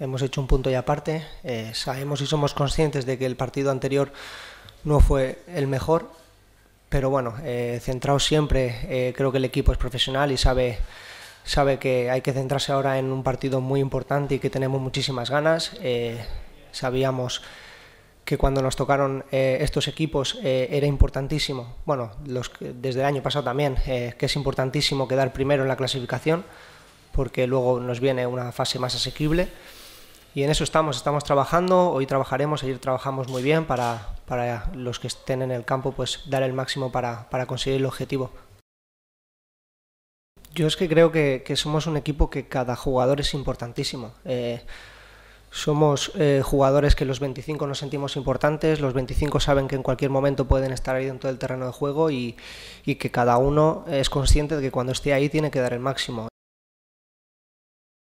hemos hecho un punto y aparte. Eh, sabemos y somos conscientes de que el partido anterior no fue el mejor, pero bueno, eh, siempre, eh, creo que el equipo es profesional y sabe, sabe que hay que centrarse ahora en un partido muy importante y que tenemos muchísimas ganas. Eh, sabíamos que cuando nos tocaron estos equipos era importantísimo, bueno, desde el año pasado también, que es importantísimo quedar primero en la clasificación, porque luego nos viene una fase más asequible. Y en eso estamos, estamos trabajando, hoy trabajaremos, ayer trabajamos muy bien para, los que estén en el campo, pues dar el máximo para, conseguir el objetivo. Yo es que creo que, somos un equipo que cada jugador es importantísimo. Eh, somos eh, jugadores que los 25 nos sentimos importantes, los 25 saben que en cualquier momento pueden estar ahí dentro del terreno de juego y que cada uno es consciente de que cuando esté ahí tiene que dar el máximo.